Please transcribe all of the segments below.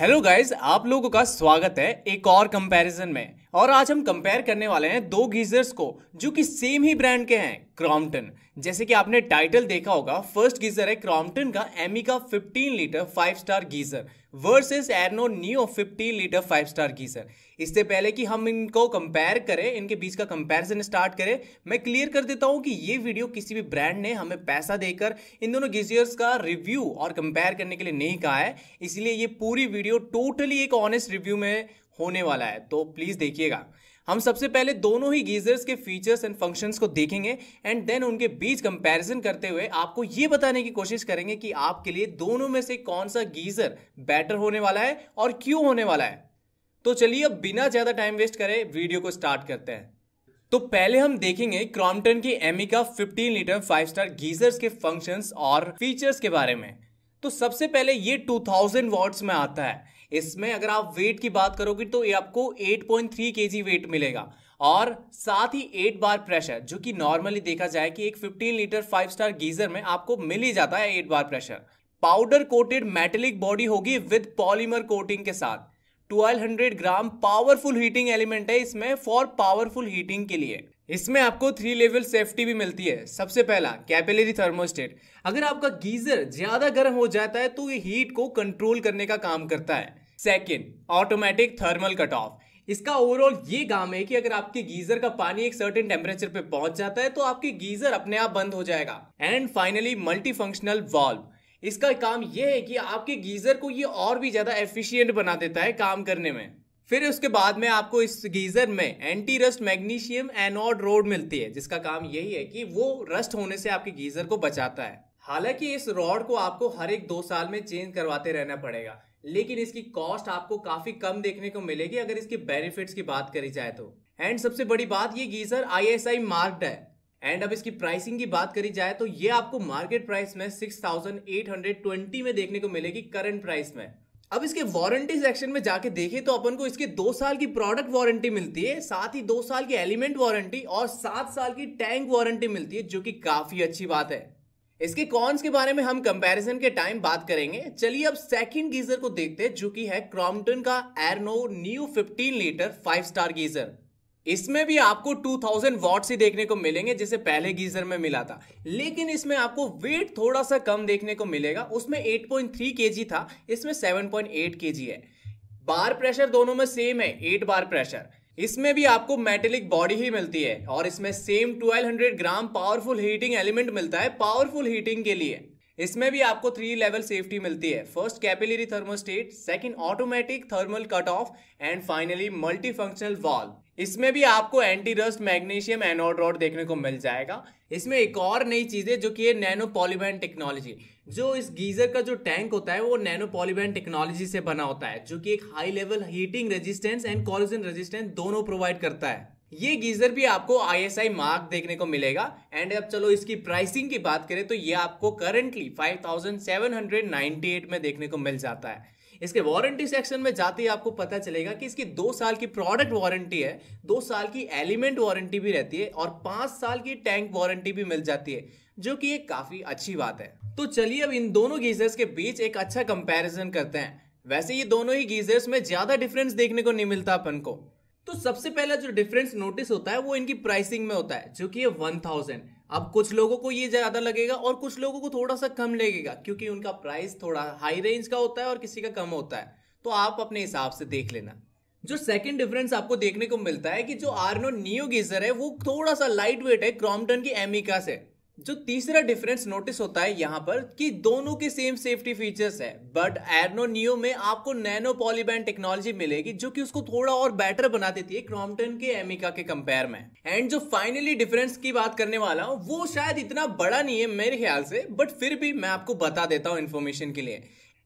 hello guys आप लोगों का स्वागत है एक और कंपैरिजन में और आज हम कंपेयर करने वाले हैं दो गीजर्स को जो कि सेम ही ब्रांड के हैं क्रॉम्पटन जैसे कि आपने टाइटल देखा होगा फर्स्ट गीजर है क्रॉम्पटन का Amica 15 litre five star geyser versus Arno Neo 15 litre five star geyser इससे पहले कि हम इनको कंपेयर करें इनके बीच का कंपैरिजन स्टार्ट करें मैं क्लियर कर देता हूं कि ये वीडियो किसी भी ब्रांड ने हमें पैसा देकर इन दोनों गीजर्स का रिव्यू और कंपेयर करने के लिए नहीं कहा है इसलिए ये पूरी वीडियो टोटली एक ऑनेस्ट रिव्यू में होने वाला है तो प्लीज़ देखिएगा हम सबसे पहले दोनों ही गीजर्स के फीचर्स एंड फंक्शंस को देखेंगे एंड देन उनके बीच कंपैरिजन करते हुए आपको ये बताने की कोशिश करेंगे कि आपके लिए दोनों में से कौन सा गीजर बेटर होने वाला है और क्यों होने वाला है तो चलिए अब बिना ज़्यादा टाइम वेस्ट करें वीडियो को स्टार्ट करते हैं तो पहले हम देखेंगे क्रॉम्पटन की Amica 15 litre five star geysers के फंक्शंस और फीचर्स के बारे में तो सबसे पहले ये 2000 वॉट्स में आता है इसमें अगर आप वेट की बात करोगे तो ये आपको 8.3 पॉइंट वेट मिलेगा और साथ ही एट बार प्रेशर जो कि नॉर्मली देखा जाए कि एक 15 लीटर फाइव स्टार गीजर में आपको मिल ही जाता है eight bar pressure powder coated metallic body होगी विद पॉलीमर कोटिंग के साथ 1200 ग्राम पावरफुल हीटिंग एलिमेंट है इसमें फॉर पावरफुल हीटिंग के लिए इसमें आपको थ्री लेवल सेफ्टी भी मिलती है सबसे पहला कैपिलरी थर्मोस्टेट अगर आपका गीजर ज्यादा गर्म हो जाता है तो ये हीट को कंट्रोल करने का काम करता है second automatic thermal cut off इसका ओवरऑल ये काम है कि अगर आपके गीजर का पानी एक सर्टेन टेम्परेचर पे पहुंच जाता है तो आपके गीजर अपने आप बंद हो जाएगा and finally multi functional valve इसका काम ये है कि आपके गीज़र को ये और भी ज़्यादा एफिशिएंट बना देता है काम करने में फिर उसके बाद में आपको इस गीज़र में anti rust magnesium anode rod मिलती है जिसका काम यही है कि वो रस्ट होने से आपके गीज़र को बचाता है हालांकि इस रॉड को आपको हर एक दो साल में चेंज करवाते रहना पड़ेगा लेकिन इसकी कॉस्ट आपको काफ़ी कम देखने को मिलेगी अगर इसके बेनिफिट्स की बात करी जाए तो एंड सबसे बड़ी बात ये गीज़र आईएसआई मार्क्ड है एंड अब इसकी प्राइसिंग की बात करी जाए तो ये आपको मार्केट प्राइस में 6,820 में देखने को मिलेगी करंट प्राइस में अब इसके वारंटी सेक्शन में जाके देखें तो अपन को इसके दो साल की प्रोडक्ट वारंटी मिलती है साथ ही दो साल की एलिमेंट वारंटी और सात साल की टैंक वारंटी मिलती है जो कि काफी अच्छी बात है इसके कॉन्स के बारे में हम कंपैरिजन के टाइम बात करेंगे चलिए अब सेकंड गीजर को देखते हैं जो कि है क्रॉम्पटन का Arno new 15 litre five star geyser इसमें भी आपको 2000 थाउजेंड वॉट ही देखने को मिलेंगे जिसे पहले गीजर में मिला था लेकिन इसमें आपको वेट थोड़ा सा कम देखने को मिलेगा उसमें 8.3 पॉइंट था इसमें 7.8 पॉइंट है बार प्रेशर दोनों में सेम है एट बार प्रेशर इसमें भी आपको मेटेलिक बॉडी ही मिलती है और इसमें same 1200 gram powerful heating element मिलता है पावरफुल हीटिंग के लिए इसमें भी आपको थ्री लेवल सेफ्टी मिलती है first capillary thermostat second automatic thermal cut off and finally multi functional valve इसमें भी आपको anti rust magnesium anode rod देखने को मिल जाएगा इसमें एक और नई चीज़ है जो कि है नैनो पॉलीबैन टेक्नोलॉजी जो इस गीजर का जो टैंक होता है वो नैनो पॉलीबैन टेक्नोलॉजी से बना होता है जो कि एक high level heating resistance and corrosion resistance दोनों प्रोवाइड करता है ये गीजर भी आपको आईएसआई मार्क देखने को मिलेगा एंड अब चलो इसकी प्राइसिंग की बात करें तो ये आपको करंटली 5798 में देखने को मिल जाता है इसके वारंटी सेक्शन में जाते ही आपको पता चलेगा कि इसकी दो साल की प्रोडक्ट वारंटी है दो साल की एलिमेंट वारंटी भी रहती है और पांच साल की टैंक वारंटी भी मिल जाती है जो कि एक काफ़ी अच्छी बात है तो चलिए अब इन दोनों गीजर्स के बीच एक अच्छा कंपेरिजन करते हैं वैसे ये दोनों ही गीजर्स में ज़्यादा डिफरेंस देखने को नहीं मिलता अपन को तो सबसे पहला जो डिफरेंस नोटिस होता है वो इनकी प्राइसिंग में होता है जो कि है वन थाउजेंड अब कुछ लोगों को ये ज़्यादा लगेगा और कुछ लोगों को थोड़ा सा कम लगेगा क्योंकि उनका प्राइस थोड़ा हाई रेंज का होता है और किसी का कम होता है तो आप अपने हिसाब से देख लेना जो सेकंड डिफरेंस आपको देखने को मिलता है कि जो आर्नो नियो गीजर है वो थोड़ा सा लाइट वेट है क्रॉम्पटन की एमिका e से जो तीसरा डिफरेंस नोटिस होता है यहाँ पर कि दोनों के सेम सेफ्टी फीचर्स है बट एरनो नियो में आपको नैनो पॉलीबैंड टेक्नोलॉजी मिलेगी जो कि उसको थोड़ा और बेटर बना देती है क्रॉम्पटन के एमिका के कंपेयर में एंड जो फाइनली डिफरेंस की बात करने वाला हूँ वो शायद इतना बड़ा नहीं है मेरे ख्याल से बट फिर भी मैं आपको बता देता हूँ इन्फॉर्मेशन के लिए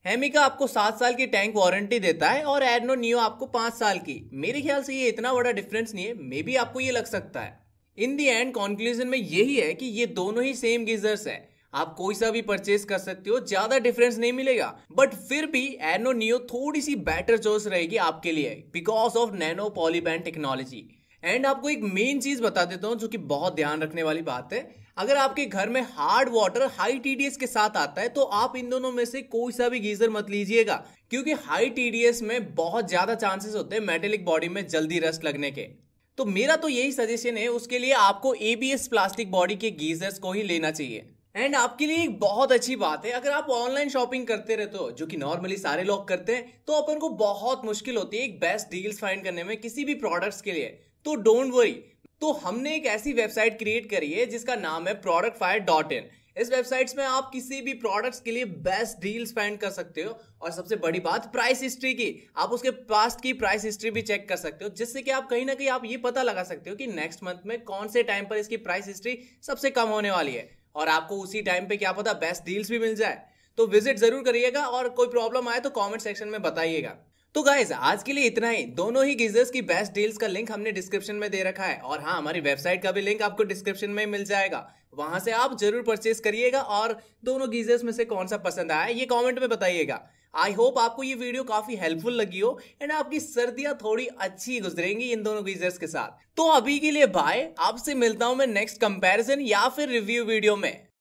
हेमिका आपको सात साल की टैंक वारंटी देता है और एरनो नियो आपको पांच साल की मेरे ख्याल से ये इतना बड़ा डिफरेंस नहीं है मे भी आपको ये लग सकता है इन दी एंड कॉन्क्लूजन में यही है कि ये दोनों ही सेम गीजर्स है आप कोई सा भी परचेज कर सकते हो ज्यादा डिफरेंस नहीं मिलेगा बट फिर भी एनो नियो थोड़ी सी बेटर चॉइस रहेगी आपके लिए because of nano polyband technology and आपको एक मेन चीज बता देता हूँ जो कि बहुत ध्यान रखने वाली बात है अगर आपके घर में हार्ड वाटर हाई टीडीएस के साथ आता है तो आप इन दोनों में से कोई सा भी गीजर मत लीजिएगा क्योंकि हाई टीडीएस में बहुत ज्यादा चांसेस होते हैं मेटेलिक बॉडी में जल्दी रस्ट लगने के तो मेरा तो यही सजेशन है उसके लिए आपको एबीएस प्लास्टिक बॉडी के गीजर्स को ही लेना चाहिए एंड आपके लिए एक बहुत अच्छी बात है अगर आप ऑनलाइन शॉपिंग करते रहते हो जो कि नॉर्मली सारे लोग करते हैं तो अपन को बहुत मुश्किल होती है एक बेस्ट डील्स फाइंड करने में किसी भी प्रोडक्ट्स के लिए तो डोंट वरी तो हमने एक ऐसी वेबसाइट क्रिएट करी है जिसका नाम है प्रोडक्ट फायर डॉट इन इस वेबसाइट्स में आप किसी भी प्रोडक्ट्स के लिए बेस्ट डील्स फाइंड कर सकते हो और सबसे बड़ी बात प्राइस हिस्ट्री की आप उसके पास्ट की प्राइस हिस्ट्री भी चेक कर सकते हो जिससे कि आप कहीं ना कहीं आप ये पता लगा सकते हो कि नेक्स्ट मंथ में कौन से टाइम पर इसकी प्राइस हिस्ट्री सबसे कम होने वाली है और आपको उसी टाइम पे क्या पता बेस्ट डील्स भी मिल जाए तो विजिट जरूर करिएगा और कोई प्रॉब्लम आए तो कॉमेंट सेक्शन में बताइएगा तो गाइज आज के लिए इतना ही दोनों ही गीजर्स की बेस्ट डील्स का लिंक हमने डिस्क्रिप्शन में दे रखा है और हाँ हमारी वेबसाइट का भी लिंक आपको डिस्क्रिप्शन में मिल जाएगा वहां से आप जरूर परचेस करिएगा और दोनों गीजर्स में से कौन सा पसंद आया ये कमेंट में बताइएगा आई होप आपको ये वीडियो काफी हेल्पफुल लगी हो एंड आपकी सर्दियां थोड़ी अच्छी गुजरेंगी इन दोनों गीजर्स के साथ तो अभी के लिए बाय आपसे मिलता हूं मैं नेक्स्ट कंपैरिजन या फिर रिव्यू वीडियो में